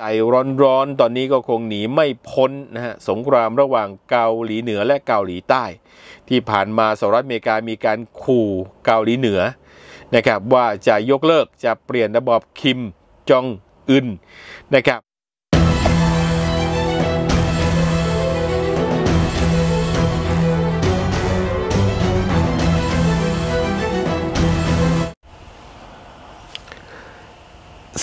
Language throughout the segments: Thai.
ใจร้อนๆตอนนี้ก็คงหนีไม่พ้นนะฮะ สงครามระหว่างเกาหลีเหนือและเกาหลีใต้ ที่ผ่านมาสหรัฐอเมริกามีการขู่เกาหลีเหนือนะครับ ว่าจะยกเลิกจะเปลี่ยนระบอบคิมจองอึนนะครับ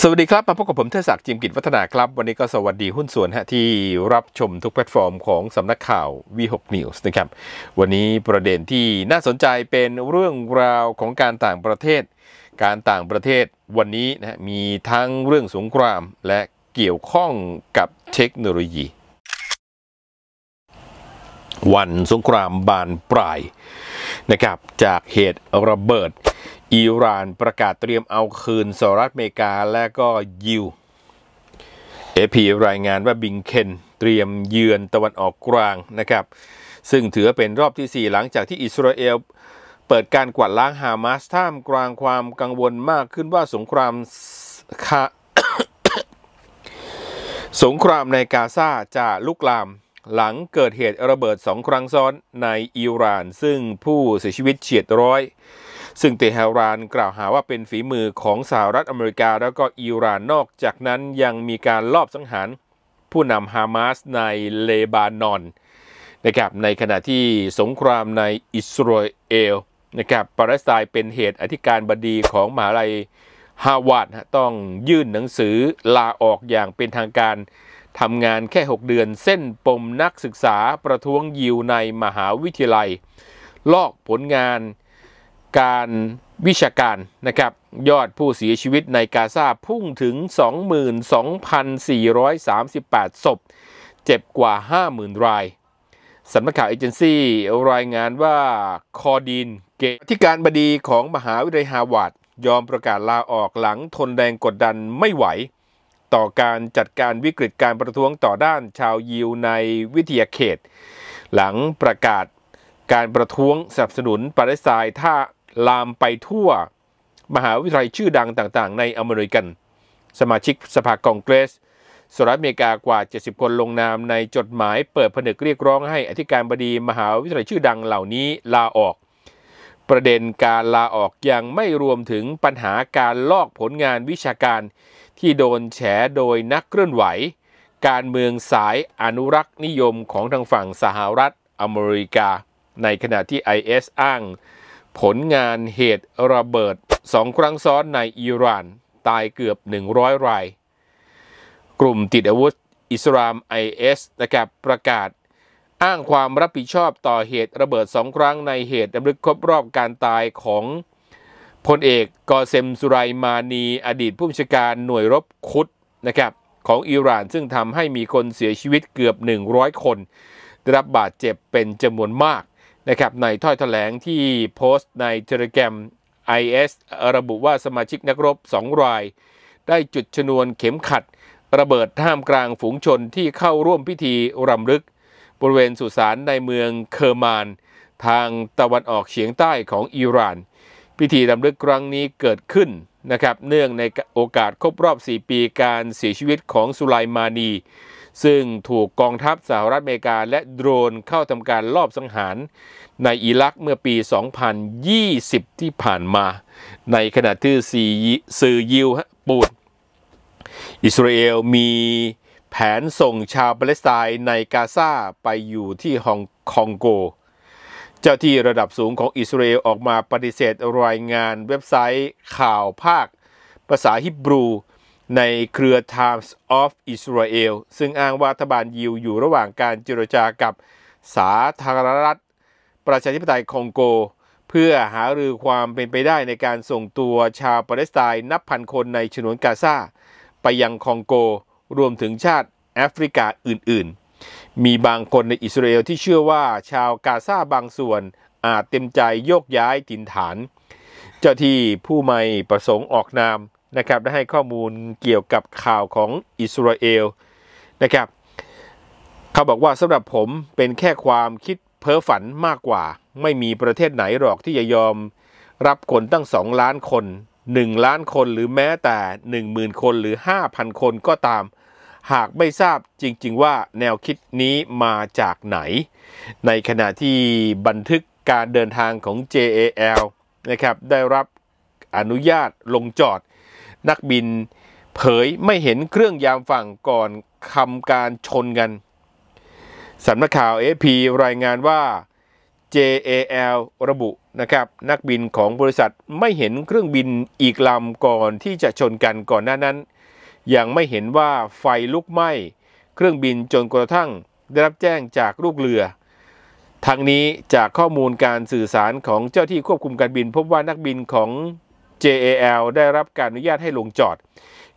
สวัสดีครับมาพบกับผมเทศักดิ์จิมกิจวัฒนาครับ วันนี้ก็สวัสดีหุ้นส่วนฮะที่รับชมทุกแพลตฟอร์มของสำนักข่าว V6 News นะครับวันนี้ประเด็นที่น่าสนใจเป็นเรื่องราวของการต่างประเทศ การต่างประเทศวันนี้นะมีทั้งเรื่องสงครามและเกี่ยวข้องกับเทคโนโลยี วันสงครามบานปลายนะครับจากเหตุระเบิดอิหร่านประกาศเตรียมเอาคืนสหรัฐอเมริกาและก็ยิวเอพีรายงานว่าบิงเคนเตรียมเยือนตะวันออกกลางนะครับ ซึ่งถือเป็นรอบที่ 4 หลังจากที่อิสราเอล เปิดการกวาดล้างฮามาสท่ามกลางความกังวลมากขึ้นว่าสงครามคาสงครามในกาซาจะลุกลาม หลังเกิดเหตุระเบิดสองครั้งซ้อนในอิหร่าน ซึ่งผู้เสียชีวิตเฉียดร้อยซึ่งเตหะรานกล่าวหาว่าเป็นฝีมือของสหรัฐอเมริกาแล้วก็อิหร่านนอก จากนั้นยังมีการลอบสังหารผู้นำฮามาสในเลบานอนนะครับในขณะที่สงครามในอิสราเอลนะครับปาเลสไตน์เป็นเหตุอธิการบดีของมหาลัยฮาวาดต้องยื่นหนังสือลาออกอย่างเป็นทางการทำงานแค่ 6 เดือนเส้นปมนักศึกษาประท้วงยิวในมหาวิทยาลัย ลอกผลงานการวิชาการนะครับยอดผู้เสียชีวิตในกาซาพุ่งถึง 22,438 ศพเจ็บกว่า 50,000 รายสำนักข่าวเอเจนซี่ รายงานว่าคอดินเกที่การบดีของมหาวิทยาลัยฮาวาดยอมประกาศลาออกหลังทนแรงกดดันไม่ไหว ต่อการจัดการวิกฤตการประท้วงต่อด้านชาวยิวในวิทยาเขต หลังประกาศการประท้วงสนับสนุนปาเลสไตน์ท่าลามไปทั่วมหาวิทยาลัยชื่อดังต่างๆในอเมริกัน สมาชิกสภาคองเกรสสหรัฐอเมริกากว่า 70 คนลงนามในจดหมายเปิดผนึกเรียกร้องให้อธิการบดีมหาวิทยาลัยชื่อดังเหล่านี้ลาออก ประเด็นการลาออกยังไม่รวมถึงปัญหาการลอกผลงานวิชาการที่โดนแฉโดยนักเคลื่อนไหว การเมืองสายอนุรักษ์นิยมของทางฝั่งสหรัฐอเมริกา ในขณะที่ IS อ้างผลงานเหตุระเบิดสองครั้งซ้อนในอิหร่านตายเกือบ 100รายกลุ่มติดอาวุธอิสลาม IS นะครับประกาศ อ้างความรับผิดชอบต่อเหตุระเบิดสองครั้งในเหตุดำลึกครบรอบการตายของพลเอก กอเซมสุไรมานีอดีตผู้บัญชาการหน่วยรบคุดนะครับของอิหร่านซึ่งทำให้มีคนเสียชีวิตเกือบ 100 คน ได้รับบาดเจ็บเป็นจำนวนมากนะครับในถ้อยถแถลงที่โพสต์ในเทเลแกรม IS ระบุว่าสมาชิกนักรบ 2 ราย ได้จุดชนวนเข็มขัดระเบิดท่ามกลางฝูงชนที่เข้าร่วมพิธีรำลึก บริเวณสุสานในเมืองเคอร์มานทางตะวันออกเฉียงใต้ของอิหร่าน พิธีรำลึกครั้งนี้เกิดขึ้นนะครับเนื่องในโอกาสครบรอบ 4 ปีการเสียชีวิตของสุไลมานีซึ่งถูกกองทัพสหรัฐอเมริกาและโดรนเข้าทำการลอบสังหารในอิรักเมื่อปี 2020 ที่ผ่านมา ในขณะที่ซือยิวปูดอิสราเอลมีแผนส่งชาวปาเลสไตน์ในกาซาไปอยู่ที่ฮองคองโก เจ้าที่ระดับสูงของอิสราเอลออกมาปฏิเสธรายงานเว็บไซต์ข่าวภาค ภาษาฮิบรูในเครือ Times of Israel ซึ่งอ้างว่ารัฐบาลยิวอยู่ระหว่างการเจรจากับสาธารณรัฐประชาธิปไตยคองโก เพื่อหารือความเป็นไปได้ในการส่งตัวชาวปาเลสไตน์นับพันคนในฉนวนกาซาไปยังคองโกรวมถึงชาติแอฟริกาอื่นๆ มีบางคนในอิสราเอลที่เชื่อว่าชาวกาซาบางส่วนอาจเต็มใจโยกย้ายถิ่นฐาน เจ้าที่ผู้ไม่ประสงค์ออกนามนะครับ ได้ให้ข้อมูลเกี่ยวกับข่าวของอิสราเอลนะครับเขาบอกว่าสำหรับผมเป็นแค่ความคิดเพ้อฝันมากกว่า ไม่มีประเทศไหนหรอกที่จะยอมรับคนตั้งสองล้านคน 1 ล้านคนหรือแม้แต่ 10,000 คนหรือ 5,000 คนก็ตามหากไม่ทราบจริง ๆ ว่าแนวคิดนี้มาจากไหน ในขณะที่บันทึกการเดินทางของ JAL นะครับได้รับอนุญาตลงจอดนักบินเผยไม่เห็นเครื่องยามฝั่งก่อนทำการชนกันสำนักข่าวเอพีรายงานว่า JAL ระบุนะครับนักบินของบริษัทไม่เห็นเครื่องบินอีกลำก่อนที่จะชนกันก่อนหน้านั้น ยังไม่เห็นว่าไฟลุกไหม้ เครื่องบินจนกระทั่ง ได้รับแจ้งจากลูกเรือ ทั้งนี้จากข้อมูลการสื่อสารของเจ้าที่ควบคุมการบินพบว่านักบินของ JAL ได้รับการอนุญาตให้ลงจอด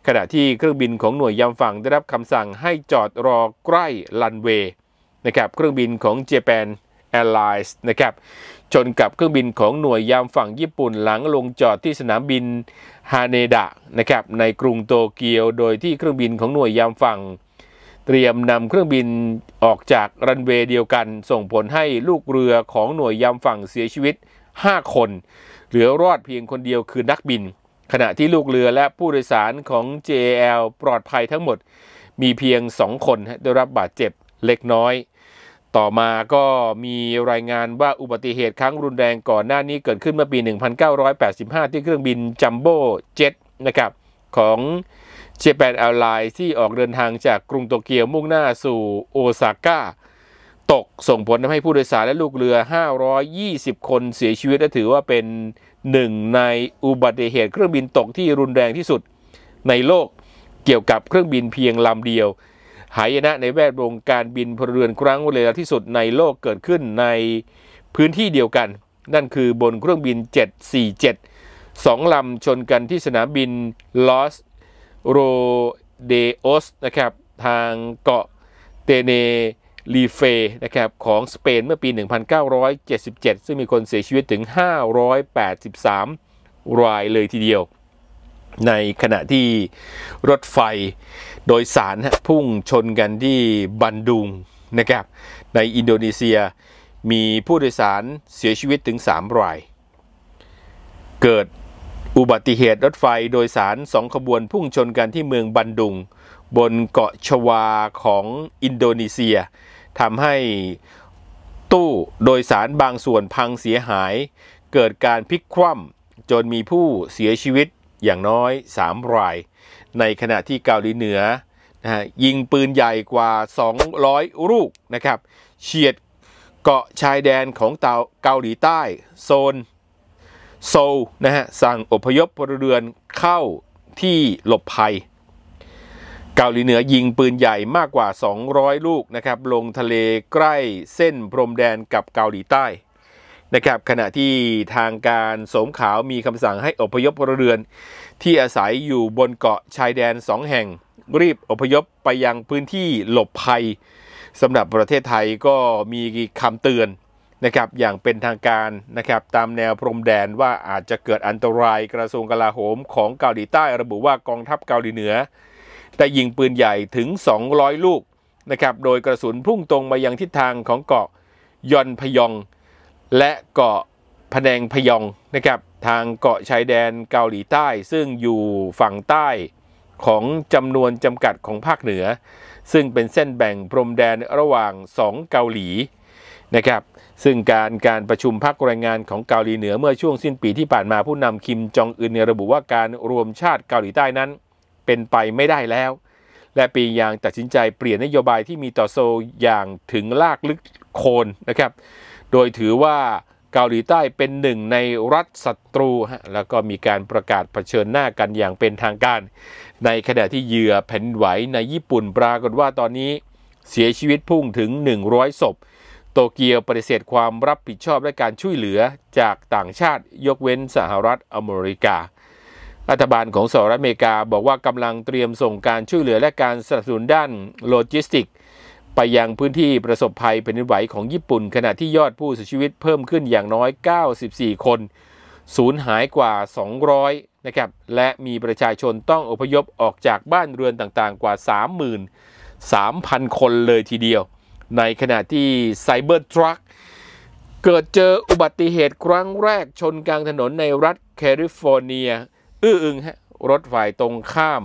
ขณะที่เครื่องบินของหน่วยยามฝั่งได้รับคำสั่งให้จอดรอใกล้ลันเวย์นะครับเครื่องบินของ Japan Airlines นะครับชนกับเครื่องบินของหน่วยยามฝั่งญี่ปุ่นหลัง ลงจอดที่สนามบินฮาเนดะนะครับในกรุงโตเกียว โดยที่เครื่องบินของหน่วยยามฝั่ง เตรียมนำเครื่องบินออกจากรันเวย์เดียวกัน ส่งผลให้ลูกเรือของหน่วยยามฝั่งเสียชีวิต 5 คนเหลือรอดเพียงคนเดียวคือนักบิน ขณะที่ลูกเรือและผู้โดยสารของ JAL ปลอดภัยทั้งหมดมีเพียงสองคนได้รับบาดเจ็บเล็กน้อย ต่อมาก็มีรายงานว่าอุบัติเหตุครั้งรุนแรงก่อนหน้านี้เกิดขึ้นเมื่อปี 1985 ที่เครื่องบินจัมโบ้เจ็ตนะครับของเจแปนแอ์ไลน์ที่ออกเดินทางจากกรุงโตเกียวมุ่งหน้าสู่โอซาก้าตกส่งผลทำให้ผู้โดยสารและลูกเรือ 520 คนเสียชีวิตและถือว่าเป็นหนึ่งในอุบัติเหตุ เครื่องบินตกที่รุนแรงที่สุด ในโลกเกี่ยวกับเครื่องบินเพียงลำเดียว หายนะในแวดวงการบินพลเรือนครั้งเร็วที่สุดในโลกเกิดขึ้นในพื้นที่เดียวกัน นั่นคือบนเครื่องบิน 747สองลำชนกันที่สนามบินลอสโรเดอสนะครับทางเกาะเตเนลีเฟนะครับ ของสเปน เมื่อปี 1977 ซึ่งมีคนเสียชีวิตถึง 583 รายเลยทีเดียว ในขณะที่รถไฟโดยสารพุ่งชนกันที่บันดุงนะครับ ในอินโดนีเซียมีผู้โดยสารเสียชีวิตถึง 3 ราย เกิดอุบัติเหตุรถไฟโดยสารสองขบวนพุ่งชนกันที่เมืองบันดุง บนเกาะชวาของอินโดนีเซียทำให้ตู้โดยสารบางส่วนพังเสียหายเกิดการพลิกคว่ำจนมีผู้เสียชีวิตอย่างน้อย3รายในขณะที่เกาหลีเหนือนะะยิงปืนใหญ่กว่า 200 ลูกนะครับ เฉียดเกาะชายแดนของเกาหลีใต้โซนโซลนะฮะสั่งอพยพพลเรือนเข้าที่หลบภัยเกาหลีเหนือยิงปืนใหญ่มากกว่า 200 ลูกนะครับลงทะเลใกล้เส้นพรมแดนกับเกาหลีใต้ นะครับขณะที่ทางการสมขาวมีคำสั่งให้อพยพพลเรือน ที่อาศัยอยู่บนเกาะชายแดนสองแห่ง รีบอพยพไปยังพื้นที่หลบภัยสำหรับประเทศไทยก็มีคำเตือนนะครับอย่างเป็นทางการนะครับตามแนวพรมแดนว่าอาจจะเกิดอันตรายกระทรวงกลาโหมของเกาหลีใต้ระบุว่ากองทัพเกาหลีเหนือได้ยิงปืนใหญ่ถึง 200 ลูกนะครับ โดยกระสุนพุ่งตรง มายังทิศทางของเกาะยอนพยอง และเกาะพแนงพยองนะครับทางเกาะชายแดนเกาหลีใต้ ซึ่งอยู่ฝั่งใต้ของจำนวนจำกัดของภาคเหนือ ซึ่งเป็นเส้นแบ่งพรมแดนระหว่าง 2 เกาหลีนะครับซึ่งการการประชุมพักแรงงานของเกาหลีเหนือเมื่อช่วงสิ้นปีที่ผ่านมาผู้นำคิมจองอึนระบุว่าการรวมชาติเกาหลีใต้นั้นเป็นไปไม่ได้แล้ว และปียางตัดสินใจเปลี่ยนนโยบายที่มีต่อโซอย่างถึงลากลึกโคนนะครับโดยถือว่าเกาหลีใต้เป็นหนึ่งในรัฐศัตรูแล้วก็มีการประกาศเผชิญหน้ากันอย่างเป็นทางการ ในขณะที่เหยื่อแผ่นไหวในญี่ปุ่น ปรากฏว่าตอนนี้เสียชีวิตพุ่งถึง100ศพโตเกียวปฏิเสธความรับผิดชอบและการช่วยเหลือจากต่างชาติยกเว้นสหรัฐอเมริการัฐบาลของสหรัฐอเมริกาบอกว่ากำลังเตรียมส่งการช่วยเหลือและการสนับสนุนด้านโลจิสติก ไปยังพื้นที่ประสบภัยแผ่นดินไหวของญี่ปุ่น ขณะที่ยอดผู้เสียชีวิตเพิ่มขึ้นอย่างน้อย 94 คนสูญหายกว่า 200 นะครับและมีประชาชนต้องอพยพออกจากบ้านเรือนต่างๆ กว่า 33,000 คนเลยทีเดียว ในขณะที่ไซเบอร์ทรัคเกิดเจออุบัติเหตุครั้งแรกชนกลางถนนในรัฐแคลิฟอร์เนียื้ออึงฮะรถฝ่ายตรงข้าม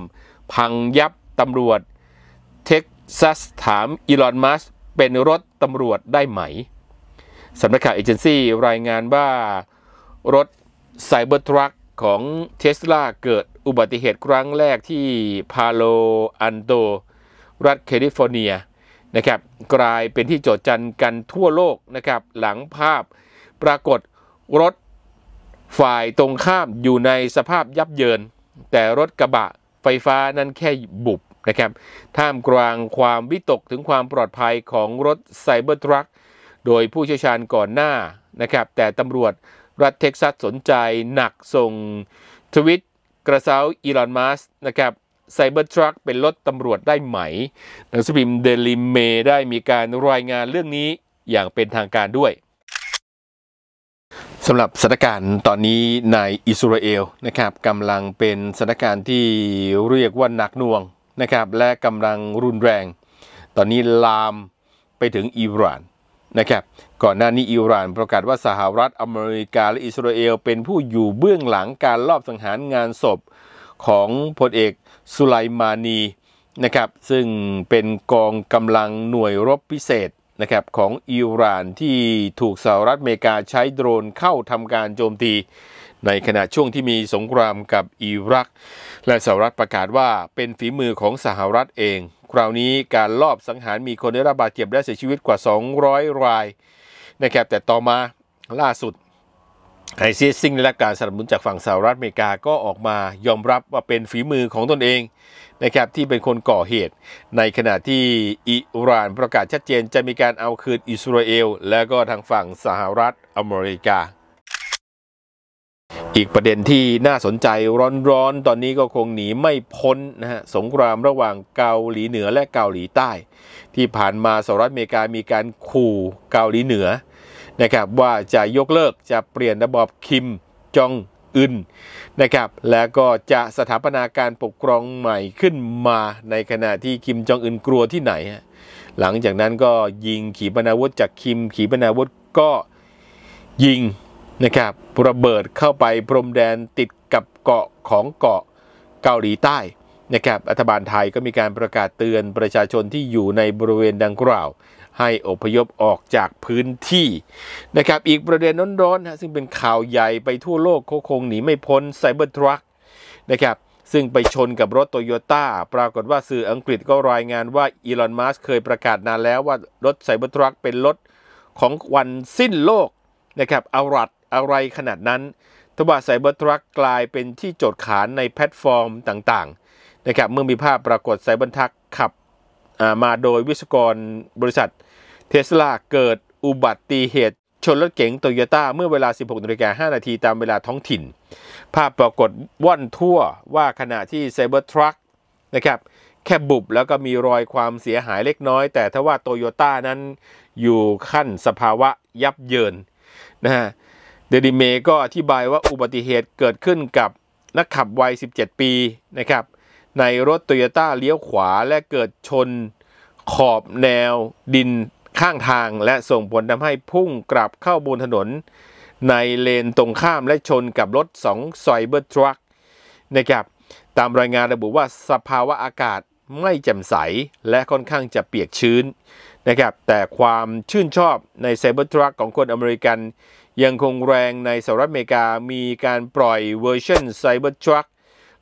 พังยับตำรวจเท็กซัสถามอีลอนมัสเป็นรถตำรวจได้ไหมสำนักข่าวเอเจนซี่รายงานว่า รถไซเบอร์ทรัคของเทสลาเกิดอุบัติเหตุครั้งแรกที่พาโลอันโตรัฐแคลิฟอร์เนียนะครับกลายเป็นที่โจทจันกันทั่วโลกนะครับหลังภาพปรากฏรถฝ่ายตรงข้ามอยู่ในสภาพยับเยิน แต่รถกระบะไฟฟ้านั้นแค่บุบนะครับท่ามกลางความวิตกถึงความปลอดภัยของรถไซเบอร์ทรัคโดยผู้เชี่ยวชาญก่อนหน้านะครับแต่ตำรวจรัฐเท็กซัสสนใจหนักส่งทวิตกระเซาอีลอนมัสนะครับไซเบอร์ทรัคเป็นรถตำรวจได้ไหมหนังสือพิมพ์เดลิเมได้มีการรายงานเรื่องนี้อย่างเป็นทางการด้วยสำหรับสถานการณ์ตอนนี้ในอิสราเอลนะครับกำลังเป็นสถานการณ์ที่เรียกว่าหนักหน่วงนะครับและกำลังรุนแรง ตอนนี้ลามไปถึงอิหร่านนะครับก่อนหน้านี้อิหร่าน ประกาศว่าสหรัฐอเมริกาและอิสราเอลเป็นผู้อยู่เบื้องหลังการลอบสังหารงานศพของพลเอกสุไลมานีนะครับซึ่งเป็นกองกำลังหน่วยรบพิเศษนะครับของอิหร่านที่ถูกสหรัฐอเมริกาใช้โดรนเข้าทำการโจมตี ในขณะช่วงที่มีสงครามกับอิรัก และสหรัฐประกาศว่าเป็นฝีมือของสหรัฐเอง คราวนี้การลอบสังหารมีคนได้รับบาดเจ็บและเสียชีวิตกว่า 200 รายนะครับแต่ต่อมาล่าสุดไอซีซิงได้รับการสนับสนุนจากฝั่งสหรัฐอเมริกาก็ออกมายอมรับว่าเป็นฝีมือของตนเองนะครับ ที่เป็นคนก่อเหตุในขณะที่อิหร่านประกาศชัดเจนจะมีการเอาคืนอิสราเอล และก็ทางฝั่งสหรัฐอเมริกา อีกประเด็นที่น่าสนใจร้อนๆตอนนี้ก็คงหนีไม่พ้นนะฮะสงครามระหว่างเกาหลีเหนือและเกาหลีใต้ ที่ผ่านมาสหรัฐอเมริกามีการขู่เกาหลีเหนือนะครับว่าจะยกเลิกจะเปลี่ยนระบอบคิมจองอึนนะครับแล้วก็จะสถาปนาการปกครองใหม่ขึ้นมาในขณะที่คิมจองอึนกลัวที่ไหน หลังจากนั้นก็ยิงขีปนาวุธจากคิมขีปนาวุธก็ยิงนะครับระเบิดเข้าไปพรมแดนติดกับเกาะของเกาะเกาหลีใต้นะครับรัฐบาลไทยก็มีการประกาศเตือนประชาชนที่อยู่ในบริเวณดังกล่าวให้อพยพออกจากพื้นที่นะครับอีกประเด็นร้อนๆนะซึ่งเป็นข่าวใหญ่ไปทั่วโลกโคงหนีไม่พ้นไซเบอร์ทรัคนะครับซึ่งไปชนกับรถโตโยต้าปรากฏว่าสื่ออังกฤษก็รายงานว่าอีลอนมัสเคยประกาศนานแล้วว่ารถไซเบอร์ทรัคเป็นรถของวันสิ้นโลกนะครับอารัดอะไรขนาดนั้นทว่าไซเบอร์ทรัคกลายเป็นที่โจทย์ขานในแพลตฟอร์มต่างๆนะครับเมื่อมีภาพปรากฏไซเบอร์ทรัคขับมาโดยวิศกรบริษัทเทสลาเกิดอุบัติเหตุชนรถเก๋งโตโยต้าเมื่อเวลา 16นาฬิกา5นาทีตามเวลาท้องถิ่น ภาพปรากฏว่อนทั่วว่าขณะที่ไซเบอร์ทรัคนะครับแค่บุบแล้วก็มีรอยความเสียหายเล็กน้อย แต่ถ้าว่าโตโยต้านั้นอยู่ขั้นสภาวะยับเยินนะฮะเดดิเมก็อธิบายว่าอุบัติเหตุเกิดขึ้นกับนักขับวัย 17 ปีนะครับในรถโตโยต้าเลี้ยวขวาและเกิดชนขอบแนวดินข้างทางและส่งผลทำให้พุ่งกลับเข้าบนถนน ในเลนตรงข้ามและชนกับรถสองไซเบอร์ทรัคนะครับตามรายงานระบุว่าสภาวะอากาศไม่แจ่มใสและค่อนข้างจะเปียกชื้นนะครับแต่ความชื่นชอบในไซเบอร์ทรัคของคนอเมริกัน ยังคงแรงในสหรัฐอเมริกามีการปล่อยเวอร์ชันไซเบอร์ทรัค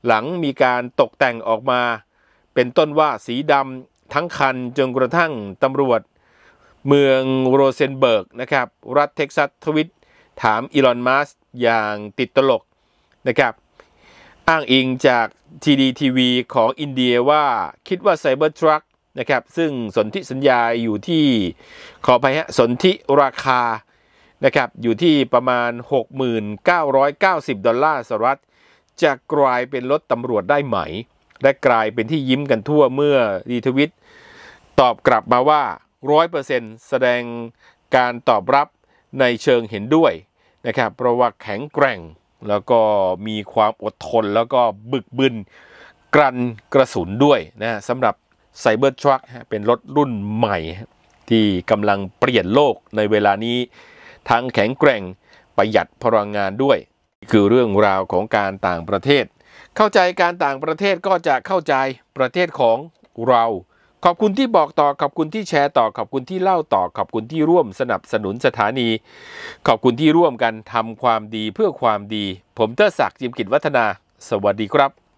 หลังมีการตกแต่งออกมา เป็นต้นว่าสีดำทั้งคันจนกระทั่งตำรวจเมืองโรเซนเบิร์กนะครับ รัฐเท็กซัส ทวิตถามอีลอนมัสอย่างติดตลกนะครับ อ้างอิงจาก TDTV ของอินเดียว่าคิดว่าไซเบอร์ทรัคนะครับ ซึ่งสนธิสัญญาอยู่ที่ขอไปฮะสนธิราคา นะครับ อยู่ที่ประมาณ 6,990 ดอลลาร์สหรัฐจะกลายเป็นรถตำรวจได้ไหม และกลายเป็นที่ยิ้มกันทั่วเมื่อดีทวิตตอบกลับมาว่ารร้ออยเเป์นต์แสดงการตอบรับในเชิงเห็นด้วยนะครับเพราะว่าแข็งแกร่งแล้วก็มีความอดทนแล้วก็บึกบึนกรันกระสุนด้วยนะสำหรับไซเบอร์ทรัคเป็นรถรุ่นใหม่ที่กำลังเปลี่ยนโลกในเวลานี้ ทั้งแข็งแกร่งประหยัดพลังงานด้วย คือเรื่องราวของการต่างประเทศ เข้าใจการต่างประเทศก็จะเข้าใจประเทศของเราขอบคุณที่บอกต่อขอบคุณที่แชร์ต่อขอบคุณที่เล่าต่อขอบคุณที่ร่วมสนับสนุนสถานี ขอบคุณที่ร่วมกันทำความดีเพื่อความดี ผมเตอร์ศักดิ์จิมกิจวัฒนา สวัสดีครับ